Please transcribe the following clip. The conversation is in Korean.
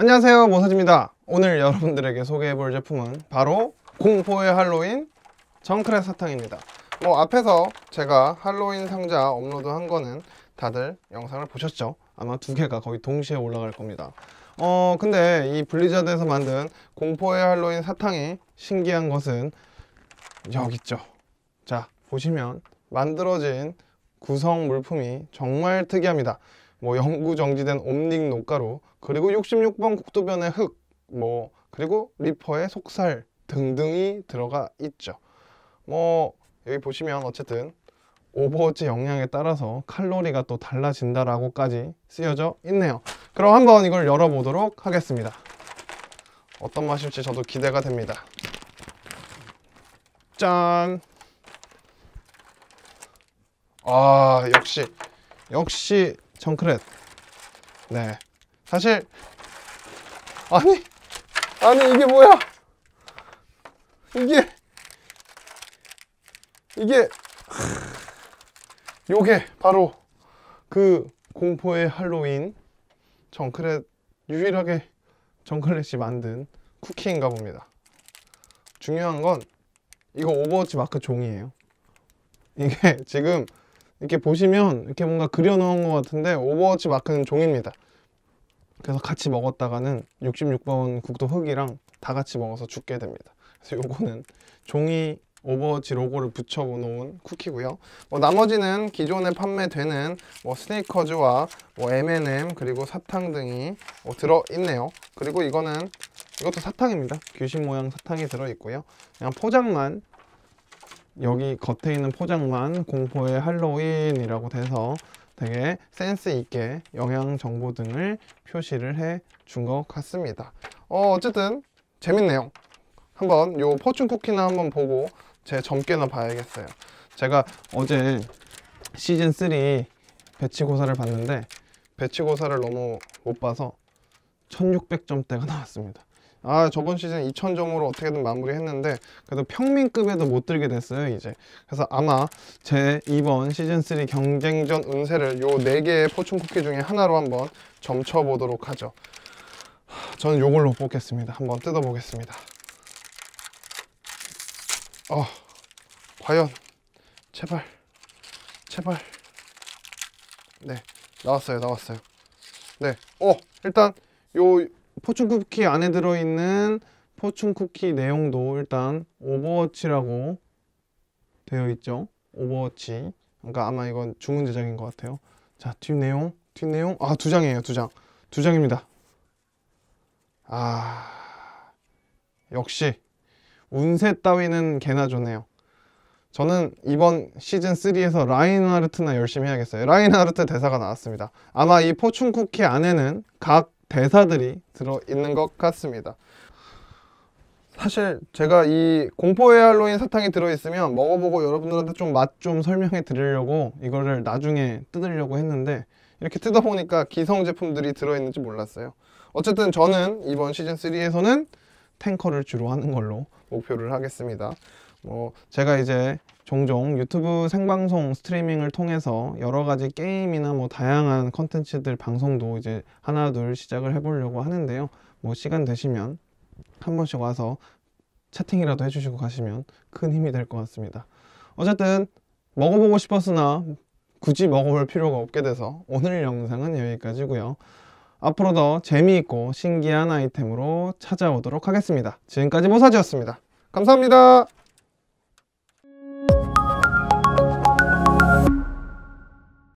안녕하세요 모사지입니다 오늘 여러분들에게 소개해 볼 제품은 바로 공포의 할로윈 정크레 사탕입니다 뭐 앞에서 제가 할로윈 상자 업로드 한 거는 다들 영상을 보셨죠? 아마 두 개가 거의 동시에 올라갈 겁니다 어 근데 이 블리자드에서 만든 공포의 할로윈 사탕이 신기한 것은 여기 있죠 자 보시면 만들어진 구성 물품이 정말 특이합니다 뭐 영구 정지된 옴닉 녹가루, 그리고 66번 국도변의 흙, 뭐 그리고 리퍼의 속살 등등이 들어가 있죠. 뭐 여기 보시면 어쨌든 오버워치 영향에 따라서 칼로리가 또 달라진다라고까지 쓰여져 있네요. 그럼 한번 이걸 열어보도록 하겠습니다. 어떤 맛일지 저도 기대가 됩니다. 짠! 아 역시 역시 청크렛 네 사실 아니 아니 이게 뭐야 이게 이게 요게 바로 그 공포의 할로윈 정크렛 유일하게 정크렛이 만든 쿠키인가 봅니다 중요한 건 이거 오버워치 마크 종이에요 이게 지금 이렇게 보시면 이렇게 뭔가 그려놓은 것 같은데 오버워치 마크는 종입니다 그래서 같이 먹었다가는 66번 국도 흙이랑 다 같이 먹어서 죽게 됩니다 그래서 요거는 종이 오버워치 로고를 붙여 놓은 쿠키고요 뭐 나머지는 기존에 판매되는 뭐 스네이커즈와 뭐 M&M 그리고 사탕 등이 뭐 들어있네요 그리고 이거는 이것도 사탕입니다 귀신 모양 사탕이 들어있고요 그냥 포장만 여기 겉에 있는 포장만 공포의 할로윈이라고 돼서 되게 센스 있게 영양 정보 등을 표시를 해 준 것 같습니다 어, 어쨌든 재밌네요 한번 요 포춘 쿠키나 한번 보고 제 점괘나 봐야겠어요 제가 어제 시즌3 배치고사를 봤는데 배치고사를 너무 못 봐서 1600점대가 나왔습니다 아 저번 시즌 2,000점으로 어떻게든 마무리했는데 그래도 평민급에도 못 들게 됐어요 이제 그래서 아마 제 이번 시즌3 경쟁전 운세를 요 4개의 포춘 쿠키 중에 하나로 한번 점쳐보도록 하죠 저는 요걸로 뽑겠습니다 한번 뜯어보겠습니다 어 과연 제발 제발 네 나왔어요 나왔어요 네 어 일단 요 포춘 쿠키 안에 들어있는 포춘 쿠키 내용도 일단 오버워치라고 되어 있죠 오버워치 그러니까 아마 이건 주문 제작인 것 같아요 자 뒷내용 뒷내용 아두 장이에요 두장두 장입니다 아 역시 운세 따위는 개나 좋네요 저는 이번 시즌 3에서 라인하르트나 열심히 해야겠어요 라인하르트 대사가 나왔습니다 아마 이 포춘 쿠키 안에는 각 대사들이 들어있는 음. 것 같습니다 사실 제가 이 공포의 할로윈 사탕이 들어있으면 먹어보고 여러분들한테 좀 맛좀 좀 설명해 드리려고 이거를 나중에 뜯으려고 했는데 이렇게 뜯어보니까 기성 제품들이 들어있는지 몰랐어요 어쨌든 저는 이번 시즌3에서는 탱커를 주로 하는 걸로 목표를 하겠습니다 뭐 제가 이제 종종 유튜브 생방송 스트리밍을 통해서 여러 가지 게임이나 뭐 다양한 컨텐츠들 방송도 이제 하나 둘 시작을 해보려고 하는데요. 뭐 시간 되시면 한 번씩 와서 채팅이라도 해주시고 가시면 큰 힘이 될 것 같습니다. 어쨌든 먹어보고 싶었으나 굳이 먹어볼 필요가 없게 돼서 오늘 영상은 여기까지고요. 앞으로 더 재미있고 신기한 아이템으로 찾아오도록 하겠습니다. 지금까지 모사지였습니다. 감사합니다.